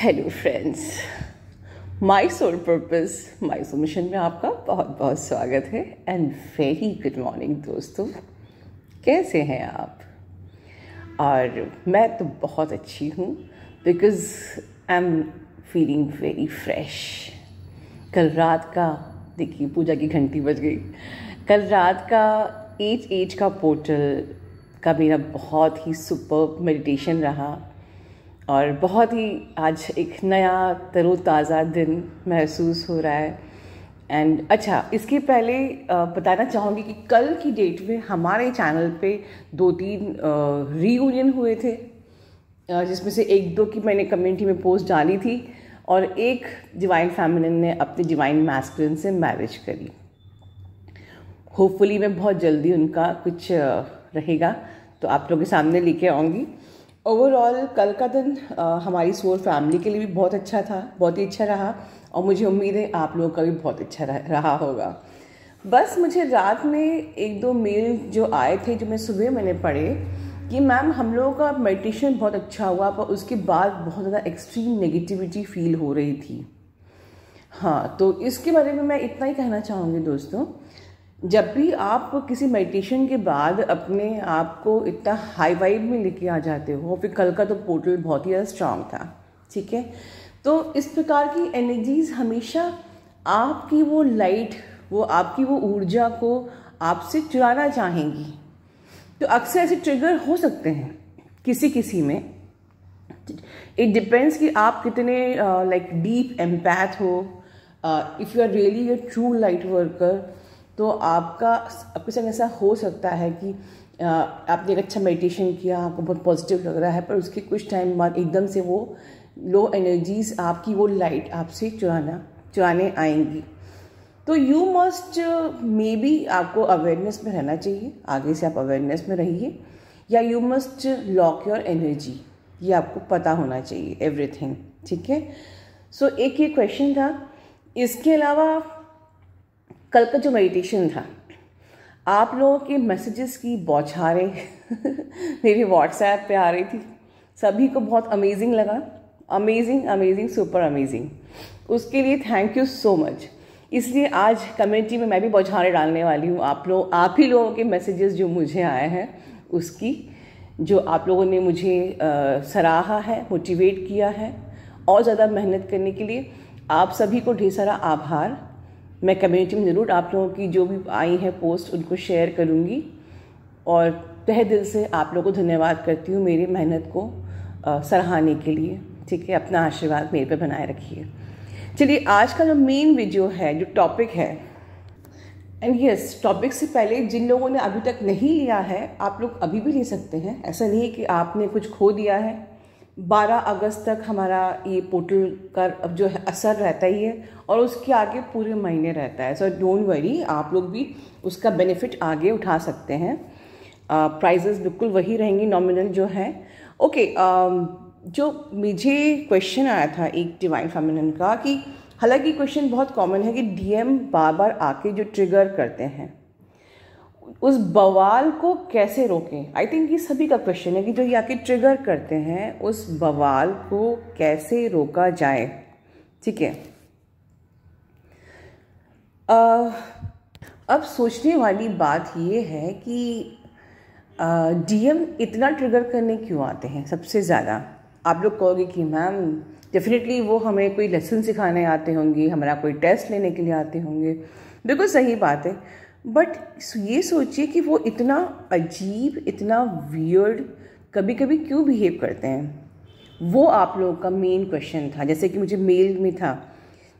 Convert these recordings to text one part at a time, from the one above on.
Hello friends my soul purpose my soul mission में आपका बहुत बहुत स्वागत है एंड वेरी गुड मॉर्निंग दोस्तों कैसे हैं आप और मैं तो बहुत अच्छी हूँ because I am feeling very fresh कल रात का देखिए पूजा की घंटी बज गई कल रात का एच एच का पोर्टल का मेरा बहुत ही सुपर मेडिटेशन रहा और बहुत ही आज एक नया तरोताज़ा दिन महसूस हो रहा है एंड अच्छा इसके पहले बताना चाहूँगी कि कल की डेट में हमारे चैनल पे दो तीन रीयूनियन हुए थे जिसमें से एक दो की मैंने कम्युनिटी में पोस्ट डाली थी और एक डिवाइन फैमिलिन ने अपने डिवाइन मैस्किन से मैरिज करी होपफुली मैं बहुत जल्दी उनका कुछ रहेगा तो आप लोगों के सामने लेके आऊँगी ओवरऑल कल का दिन हमारी सोर फैमिली के लिए भी बहुत अच्छा था बहुत ही अच्छा रहा और मुझे उम्मीद है आप लोगों का भी बहुत अच्छा रहा होगा बस मुझे रात में एक दो मेल जो आए थे जो मैं सुबह मैंने पढ़े कि मैम हम लोगों का मेडिटेशन बहुत अच्छा हुआ पर उसके बाद बहुत ज़्यादा एक्सट्रीम नेगेटिविटी फील हो रही थी हाँ तो इसके बारे में मैं इतना ही कहना चाहूँगी दोस्तों जब भी आप किसी मेडिटेशन के बाद अपने आप को इतना हाई वाइब में लेके आ जाते हो फिर कल का तो पोर्टल बहुत ही ज़्यादा स्ट्रांग था ठीक है तो इस प्रकार की एनर्जीज हमेशा आपकी वो लाइट वो आपकी वो ऊर्जा को आपसे चुराना चाहेंगी तो अक्सर ऐसे ट्रिगर हो सकते हैं किसी किसी में इट डिपेंड्स कि आप कितने लाइक डीप एम्पैथ हो if you are really a true light worker तो आपका आपके साथ ऐसा हो सकता है कि आपने एक अच्छा मेडिटेशन किया आपको बहुत पॉजिटिव लग रहा है पर उसके कुछ टाइम बाद एकदम से वो लो एनर्जीज आपकी वो लाइट आपसे चुराना चुराने आएंगी तो यू मस्ट मे बी आपको अवेयरनेस में रहना चाहिए आगे से आप अवेयरनेस में रहिए या you must lock your energy ये आपको पता होना चाहिए एवरीथिंग ठीक है सो एक ये क्वेश्चन था इसके अलावा कल का जो मेडिटेशन था आप लोगों के मैसेजेस की बौछारें मेरे व्हाट्सएप पे आ रही थी सभी को बहुत अमेजिंग लगा अमेजिंग अमेजिंग सुपर अमेजिंग उसके लिए थैंक यू सो मच इसलिए आज कम्युनिटी में मैं भी बौछारें डालने वाली हूँ आप लोग आप ही लोगों के मैसेजेस जो मुझे आए हैं उसकी जो आप लोगों ने मुझे सराहा है मोटिवेट किया है और ज़्यादा मेहनत करने के लिए आप सभी को ढेर सारा आभार मैं कम्युनिटी में ज़रूर आप लोगों की जो भी आई है पोस्ट उनको शेयर करूँगी और तह दिल से आप लोगों को धन्यवाद करती हूँ मेरी मेहनत को सराहाने के लिए ठीक है अपना आशीर्वाद मेरे पर बनाए रखिए चलिए आज का जो मेन वीडियो है जो टॉपिक है एंड यस टॉपिक से पहले जिन लोगों ने अभी तक नहीं लिया है आप लोग अभी भी ले सकते हैं ऐसा नहीं है कि आपने कुछ खो दिया है 12 अगस्त तक हमारा ये पोर्टल का अब जो है असर रहता ही है और उसके आगे पूरे महीने रहता है सो डोंट वरी आप लोग भी उसका बेनिफिट आगे उठा सकते हैं प्राइजेस uh, बिल्कुल वही रहेंगी नॉमिनल जो है ओके okay, um, जो मुझे क्वेश्चन आया था एक डिवाइन फेमिनिन का कि हालांकि क्वेश्चन बहुत कॉमन है कि डीएम बार बार आके जो ट्रिगर करते हैं उस बवाल को कैसे रोकें आई थिंक ये सभी का क्वेश्चन है कि जो ये आके ट्रिगर करते हैं उस बवाल को कैसे रोका जाए ठीक है अब सोचने वाली बात ये है कि डीएम इतना ट्रिगर करने क्यों आते हैं सबसे ज़्यादा आप लोग कहोगे कि मैम डेफिनेटली वो हमें कोई लेसन सिखाने आते होंगे हमारा कोई टेस्ट लेने के लिए आते होंगे बिल्कुल सही बात है बट ये सोचिए कि वो इतना अजीब इतना वियर्ड कभी कभी क्यों बिहेव करते हैं वो आप लोगों का मेन क्वेश्चन था जैसे कि मुझे मेल में था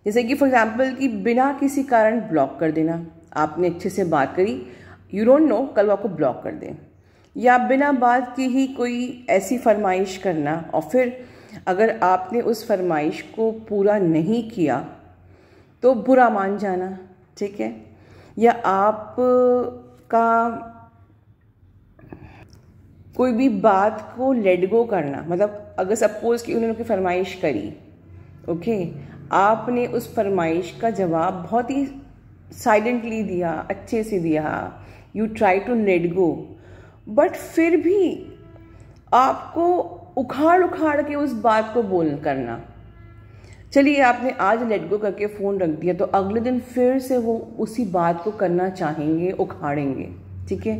जैसे कि फॉर एग्जाम्पल कि बिना किसी कारण ब्लॉक कर देना आपने अच्छे से बात करी यू डोंट नो कल वो आपको ब्लॉक कर दें या बिना बात के ही कोई ऐसी फरमाइश करना और फिर अगर आपने उस फरमाइश को पूरा नहीं किया तो बुरा मान जाना ठीक है या आप का कोई भी बात को लेट गो करना मतलब अगर सपोज कि उन्होंने कोई फरमाइश करी ओके आपने उस फरमाइश का जवाब बहुत ही साइलेंटली दिया अच्छे से दिया you try to let go but फिर भी आपको उखाड़ उखाड़ के उस बात को बोल करना चलिए आपने आज लेट गो करके फ़ोन रख दिया तो अगले दिन फिर से वो उसी बात को करना चाहेंगे उखाड़ेंगे ठीक है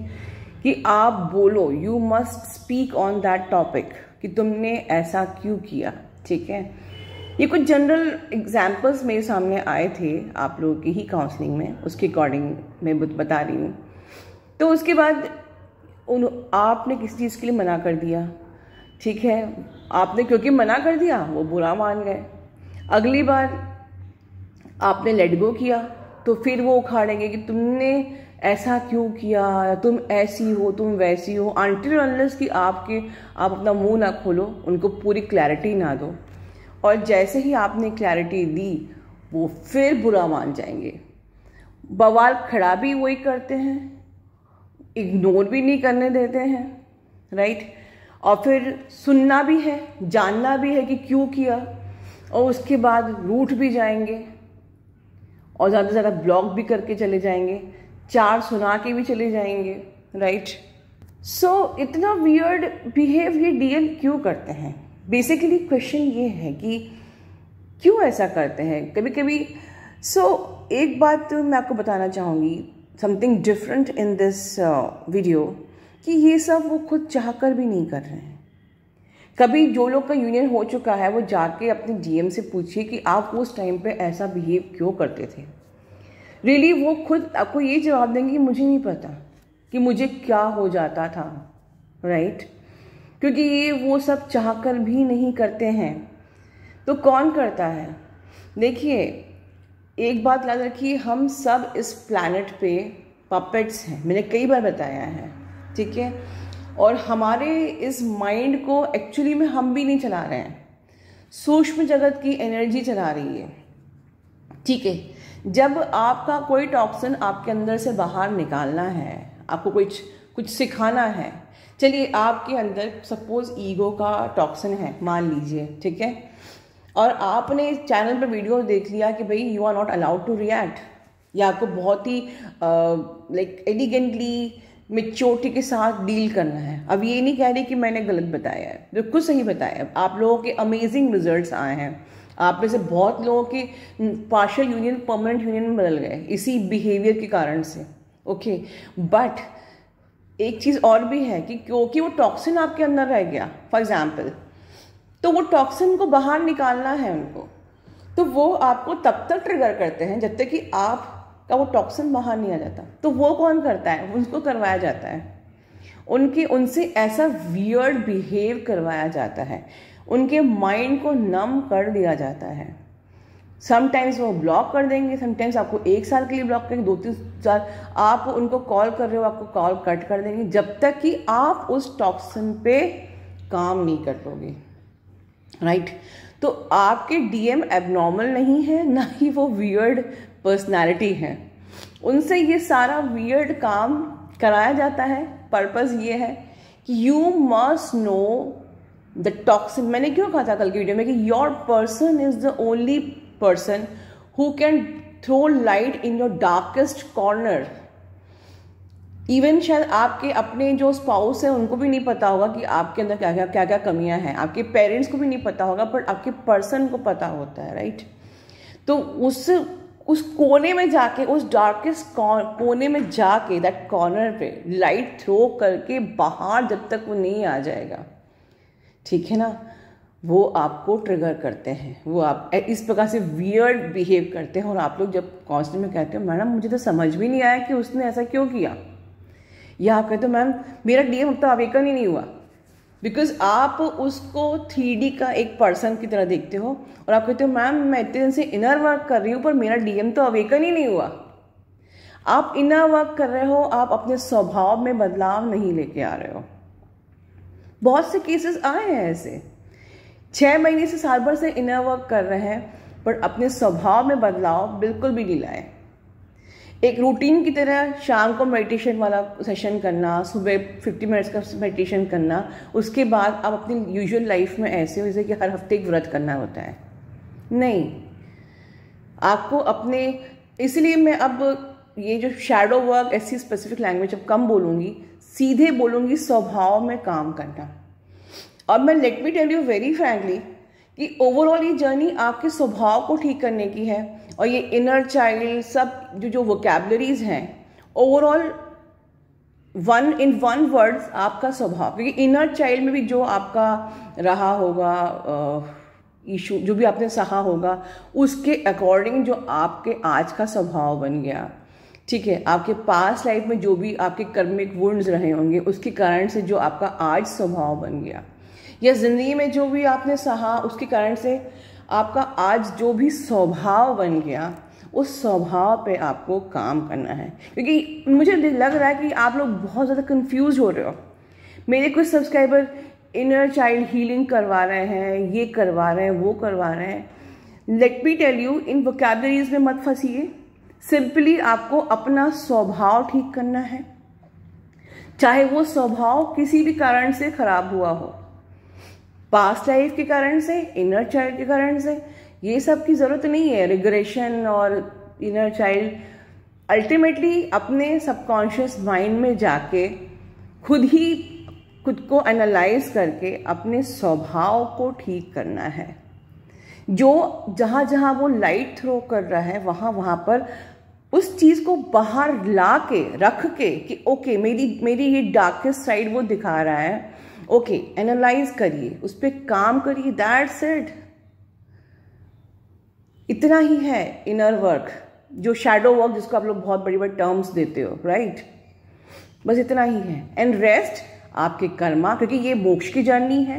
कि आप बोलो you must speak on that topic कि तुमने ऐसा क्यों किया ठीक है ये कुछ जनरल एग्जाम्पल्स मेरे सामने आए थे आप लोगों की ही काउंसलिंग में उसके अकॉर्डिंग मैं बता रही हूँ तो उसके बाद उन आपने किसी चीज़ के लिए मना कर दिया ठीक है आपने क्योंकि मना कर दिया वो बुरा मान गए अगली बार आपने लेट गो किया तो फिर वो उखाड़ेंगे कि तुमने ऐसा क्यों किया तुम ऐसी हो तुम वैसी हो आंटी अनलेस कि आपके आप अपना मुंह ना खोलो उनको पूरी क्लैरिटी ना दो और जैसे ही आपने क्लैरिटी दी वो फिर बुरा मान जाएंगे बवाल खड़ा भी वही करते हैं इग्नोर भी नहीं करने देते हैं राइट और फिर सुनना भी है जानना भी है कि क्यों किया और उसके बाद रूट भी जाएंगे और ज़्यादा से ज़्यादा ब्लॉग भी करके चले जाएंगे चार सुना के भी चले जाएंगे राइट सो so, इतना वियर्ड बिहेव ये डीएल क्यों करते हैं बेसिकली क्वेश्चन ये है कि क्यों ऐसा करते हैं कभी कभी सो so, एक बात मैं आपको बताना चाहूँगी something different in this video कि ये सब वो खुद चाह कर भी नहीं कर रहे हैं कभी जो लोग का यूनियन हो चुका है वो जाके अपने डीएम से पूछिए कि आप उस टाइम पे ऐसा बिहेव क्यों करते थे रियली really, वो खुद आपको ये जवाब देंगे कि मुझे नहीं पता कि मुझे क्या हो जाता था राइट right? क्योंकि ये वो सब चाह कर भी नहीं करते हैं तो कौन करता है देखिए एक बात याद रखिए हम सब इस प्लानट पे पपेट्स हैं मैंने कई बार बताया है ठीक है और हमारे इस माइंड को एक्चुअली में हम भी नहीं चला रहे हैं सूक्ष्म जगत की एनर्जी चला रही है ठीक है जब आपका कोई टॉक्सिन आपके अंदर से बाहर निकालना है आपको कुछ कुछ सिखाना है चलिए आपके अंदर सपोज ईगो का टॉक्सिन है मान लीजिए ठीक है और आपने चैनल पर वीडियो देख लिया कि भाई you are not allowed to react या आपको बहुत ही लाइक एलिगेंटली मेच्योरिटी के साथ डील करना है अब ये नहीं कह रही कि मैंने गलत बताया है बिल्कुल सही बताया है आप लोगों के अमेजिंग रिजल्ट्स आए हैं आप में से बहुत लोगों के पार्शल यूनियन परमानेंट यूनियन में बदल गए इसी बिहेवियर के कारण से ओके बट एक चीज़ और भी है कि क्योंकि वो टॉक्सिन आपके अंदर रह गया फॉर एग्ज़ाम्पल तो वो टॉक्सिन को बाहर निकालना है उनको तो वो आपको तब तक ट्रिगर करते हैं जब तक कि आप का वो टॉक्सिन बाहर नहीं आ जाता तो वो कौन करता है उसको करवाया जाता है उनके उनसे ऐसा वियर्ड बिहेव करवाया जाता है उनके माइंड को नम कर दिया जाता है समटाइम्स वो ब्लॉक कर देंगे समटाइम्स आपको एक साल के लिए ब्लॉक करेंगे दो तीन साल आप उनको कॉल कर रहे हो आपको कॉल कट कर देंगे जब तक कि आप उस टॉक्सिन पे काम नहीं कर पोगे राइट right? तो आपके डीएम एबनॉर्मल नहीं है ना ही वो वियर्ड पर्सनालिटी है उनसे ये सारा वियर्ड काम कराया जाता है पर्पज़ ये है कि you must know the toxin मैंने क्यों कहा था कल की वीडियो में कि your person is the only person who can throw light in your darkest corner even शायद आपके अपने जो स्पाउस हैं उनको भी नहीं पता होगा कि आपके अंदर क्या क्या क्या क्या कमियां हैं आपके पेरेंट्स को भी नहीं पता होगा पर आपके पर्सन को पता होता है राइट right? तो उस उस कोने में जाके उस डार्केस्ट कोने में जाके दैट कॉर्नर पे लाइट थ्रो करके बाहर जब तक वो नहीं आ जाएगा ठीक है ना वो आपको ट्रिगर करते हैं वो आप इस प्रकार से वियर्ड बिहेव करते हैं और आप लोग जब काउंसलिंग में कहते हो मैडम मुझे तो समझ भी नहीं आया कि उसने ऐसा क्यों किया या आप कहते हो मैम मेरा डीएम अब तो आवेकन ही नहीं हुआ बिकॉज आप उसको थ्री का एक पर्सन की तरह देखते हो और आप कहते हो मैम मैं इतने दिन से इनर वर्क कर रही हूँ पर मेरा डीएम तो अवेकन ही नहीं हुआ आप इनर वर्क कर रहे हो आप अपने स्वभाव में बदलाव नहीं लेके आ रहे हो बहुत से केसेस आए हैं ऐसे छः महीने से साल भर से इनर वर्क कर रहे हैं पर अपने स्वभाव में बदलाव बिल्कुल भी नहीं लाए एक रूटीन की तरह शाम को मेडिटेशन वाला सेशन करना सुबह 50 मिनट्स का मेडिटेशन करना उसके बाद आप अपनी यूजुअल लाइफ में ऐसे हो जैसे कि हर हफ्ते एक व्रत करना होता है नहीं आपको अपने इसलिए मैं अब ये जो शेडो वर्क ऐसी स्पेसिफिक लैंग्वेज अब कम बोलूँगी सीधे बोलूँगी स्वभाव में काम करना और मैं let me tell you very frankly कि ओवरऑल ये जर्नी आपके स्वभाव को ठीक करने की है और ये इनर चाइल्ड सब जो जो वोकेबलरीज हैं overall one in one words आपका स्वभाव क्योंकि इनर चाइल्ड में भी जो आपका रहा होगा इशू जो भी आपने सहा होगा उसके अकॉर्डिंग जो आपके आज का स्वभाव बन गया ठीक है आपके पास लाइफ में जो भी आपके कर्मिक वुंड्स रहे होंगे उसके कारण से जो आपका आज स्वभाव बन गया या ज़िंदगी में जो भी आपने सहा उसके कारण से आपका आज जो भी स्वभाव बन गया उस स्वभाव पे आपको काम करना है क्योंकि मुझे लग रहा है कि आप लोग बहुत ज़्यादा कंफ्यूज हो रहे हो मेरे कुछ सब्सक्राइबर इनर चाइल्ड हीलिंग करवा रहे हैं ये करवा रहे हैं वो करवा रहे हैं let me tell you in vocabularies में मत फंसीए सिंपली आपको अपना स्वभाव ठीक करना है चाहे वो स्वभाव किसी भी कारण से खराब हुआ हो पास्ट लाइफ के कारण से इनर चाइल्ड के कारण से ये सब की ज़रूरत नहीं है रिग्रेशन और इनर चाइल्ड अल्टीमेटली अपने सबकॉन्शियस माइंड में जाके खुद ही खुद को एनालाइज करके अपने स्वभाव को ठीक करना है जो जहाँ जहाँ वो लाइट थ्रो कर रहा है वहाँ वहाँ पर उस चीज़ को बाहर ला के रख के कि ओके मेरी मेरी ये डार्केस्ट साइड वो दिखा रहा है ओके एनालाइज करिए उस पर काम करिए दैट्स इट इतना ही है इनर वर्क जो शेडो वर्क जिसको आप लोग बहुत बड़ी बड़ी टर्म्स देते हो राइट right? बस इतना ही है एंड रेस्ट आपके कर्मा क्योंकि ये मोक्ष की जर्नी है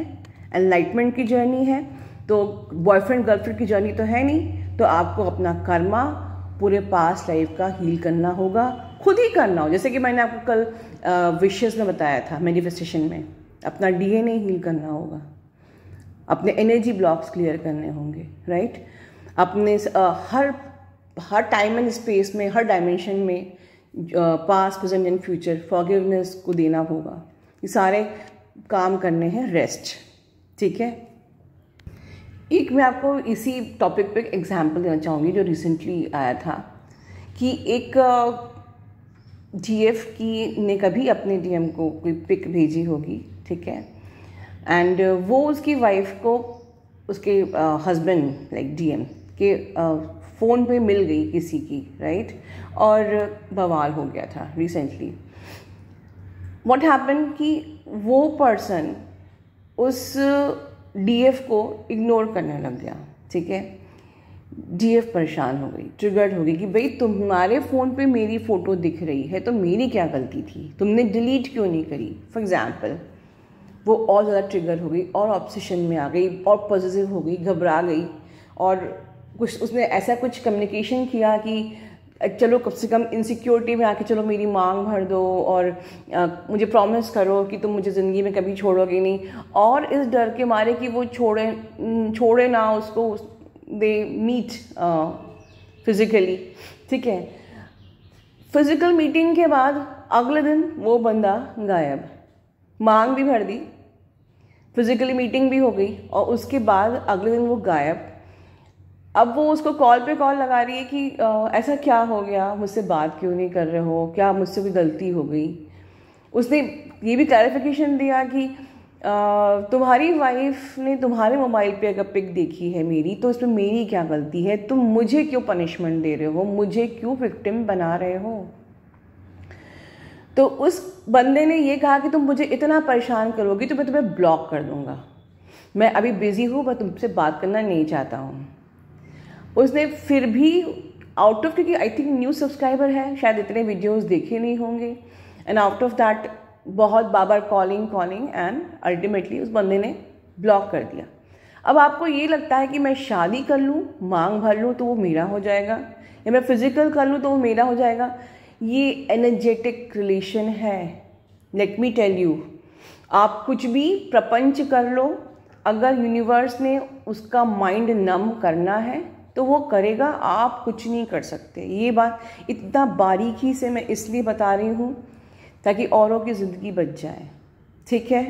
एनलाइटमेंट की जर्नी है तो बॉयफ्रेंड गर्लफ्रेंड की जर्नी तो है नहीं तो आपको अपना कर्मा पूरे पास लाइफ का हील करना होगा खुद ही करना हो जैसे कि मैंने आपको कल विशेष में बताया था मैनिफेस्टेशन में अपना डीएनए हील करना होगा अपने एनर्जी ब्लॉक्स क्लियर करने होंगे राइट अपने हर हर टाइम एंड स्पेस में हर डायमेंशन में past present and future forgiveness को देना होगा ये सारे काम करने हैं रेस्ट ठीक है एक मैं आपको इसी टॉपिक पे एग्जांपल देना चाहूँगी जो रिसेंटली आया था कि एक जीएफ की ने कभी अपने डीएम को कोई पिक भेजी होगी ठीक है एंड uh, वो उसकी वाइफ को उसके हस्बैंड लाइक डीएम के फ़ोन uh, पे मिल गई किसी की राइट और बवाल हो गया था रिसेंटली वॉट हैपन कि वो पर्सन उस डीएफ uh, को इग्नोर करने लग गया ठीक है डीएफ परेशान हो गई ट्रिगर्ड हो गई कि भाई तुम्हारे फ़ोन पे मेरी फ़ोटो दिख रही है तो मेरी क्या गलती थी तुमने डिलीट क्यों नहीं करी फॉर एग्ज़ाम्पल वो और ज़्यादा ट्रिगर हो गई और ऑब्सेशन में आ गई और पॉजिटिव हो गई घबरा गई और कुछ उसने ऐसा कुछ कम्युनिकेशन किया कि चलो कम से कम इनसिक्योरिटी में आके चलो मेरी मांग भर दो और आ, मुझे प्रॉमिस करो कि तुम मुझे ज़िंदगी में कभी छोड़ोगे नहीं और इस डर के मारे कि वो छोड़े छोड़े ना उसको दे मीट फिज़िकली ठीक है फिज़िकल मीटिंग के बाद अगले दिन वो बंदा गायब मांग भी भर दी फिज़िकली मीटिंग भी हो गई और उसके बाद अगले दिन वो गायब अब वो उसको कॉल पे कॉल लगा रही है कि आ, ऐसा क्या हो गया मुझसे बात क्यों नहीं कर रहे हो क्या मुझसे कोई गलती हो गई उसने ये भी क्लैरिफिकेशन दिया कि आ, तुम्हारी वाइफ ने तुम्हारे मोबाइल पे अगर पिक देखी है मेरी तो इसमें मेरी क्या गलती है तुम मुझे क्यों पनिशमेंट दे रहे हो मुझे क्यों विक्टिम बना रहे हो तो उस बंदे ने ये कहा कि तुम मुझे इतना परेशान करोगी तो मैं तुम्हें ब्लॉक कर दूँगा मैं अभी बिज़ी हूँ मैं तुमसे बात करना नहीं चाहता हूँ उसने फिर भी आउट ऑफ क्योंकि आई थिंक न्यू सब्सक्राइबर है शायद इतने वीडियोस देखे नहीं होंगे एंड आउट ऑफ दैट बहुत बार कॉलिंग कॉलिंग एंड अल्टीमेटली उस बंदे ने ब्लॉक कर दिया अब आपको ये लगता है कि मैं शादी कर लूँ मांग भर लूँ तो वो मेरा हो जाएगा या मैं फिज़िकल कर लूँ तो वो मेरा हो जाएगा ये एनर्जेटिक रिलेशन है लेट मी टेल यू आप कुछ भी प्रपंच कर लो अगर यूनिवर्स ने उसका माइंड नम करना है तो वो करेगा आप कुछ नहीं कर सकते ये बात इतना बारीकी से मैं इसलिए बता रही हूँ ताकि औरों की ज़िंदगी बच जाए ठीक है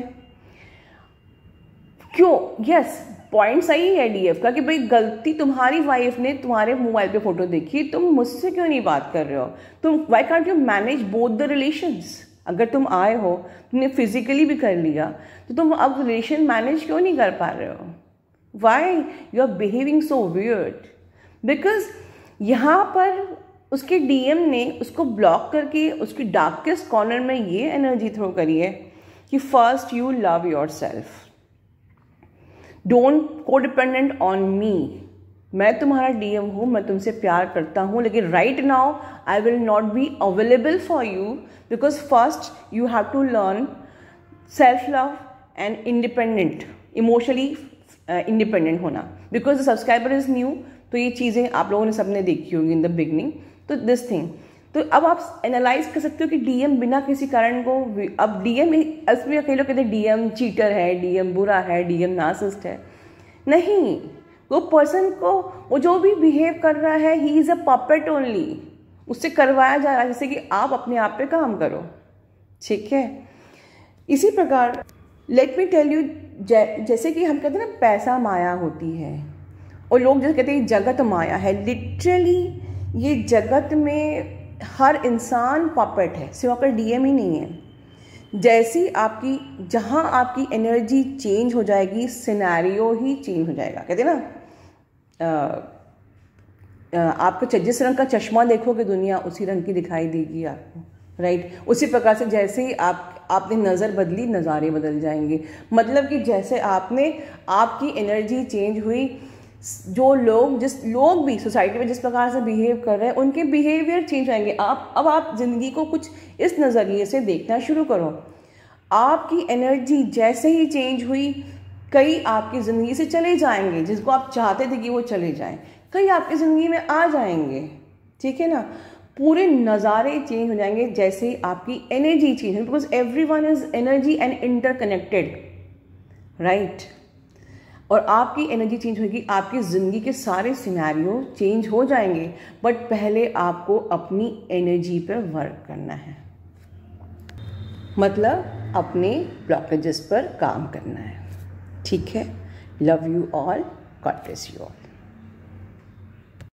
क्यों यस पॉइंट सही है डीएफ का कि भाई गलती तुम्हारी वाइफ ने तुम्हारे मोबाइल पे फोटो देखी तुम मुझसे क्यों नहीं बात कर रहे हो तुम why can't you manage both the relations अगर तुम आए हो तुमने फिजिकली भी कर लिया तो तुम अब रिलेशन मैनेज क्यों नहीं कर पा रहे हो why you are behaving so weird because यहाँ पर उसके डीएम ने उसको ब्लॉक करके उसकी डार्केस्ट कॉर्नर में ये एनर्जी थ्रो करी है कि first you love yourself don't को डिपेंडेंट ऑन मी मैं तुम्हारा डीएम हूँ मैं तुमसे प्यार करता हूँ लेकिन right now I will not be available for you because first you have to learn self love and independent emotionally independent होना because the subscriber is new तो ये चीज़ें आप लोगों ने सबने देखी होंगी इन द बिगनिंग तो दिस थिंग तो अब आप एनालाइज कर सकते हो कि डीएम बिना किसी कारण को अब डीएम असमी कई लोग कहते हैं डीएम चीटर है डीएम बुरा है डीएम नासिस्ट है नहीं वो पर्सन को वो जो भी बिहेव कर रहा है he is a puppet only उससे करवाया जा रहा है जैसे कि आप अपने आप पे काम करो ठीक है इसी प्रकार लेट मी टेल यू जैसे कि हम कहते हैं ना पैसा माया होती है और लोग जैसे कहते हैं जगत माया है लिटरली ये जगत में हर इंसान पपेट है सिवा डीएम ही नहीं है जैसी आपकी जहाँ आपकी एनर्जी चेंज हो जाएगी सिनेरियो ही चेंज हो जाएगा कहते ना आ, आ, आपको जिस रंग का चश्मा देखोगे दुनिया उसी रंग की दिखाई देगी आपको राइट उसी प्रकार से जैसे ही आप आपने नज़र बदली नज़ारे बदल जाएंगे मतलब कि जैसे आपने आपकी एनर्जी चेंज हुई जो लोग जिस लोग भी सोसाइटी में जिस प्रकार से बिहेव कर रहे हैं उनके बिहेवियर चेंज आएंगे आप अब आप ज़िंदगी को कुछ इस नज़रिए से देखना शुरू करो आपकी एनर्जी जैसे ही चेंज हुई कई आपकी ज़िंदगी से चले जाएंगे जिसको आप चाहते थे कि वो चले जाएं कई आपकी ज़िंदगी में आ जाएंगे ठीक है ना पूरे नज़ारे चेंज हो जाएंगे जैसे ही आपकी energy change because everyone is energy and interconnected right और आपकी एनर्जी चेंज होगी आपकी ज़िंदगी के सारे सिनेरियो चेंज हो जाएंगे बट पहले आपको अपनी एनर्जी पर वर्क करना है मतलब अपने ब्लॉकेजेस पर काम करना है ठीक है love you all God bless you all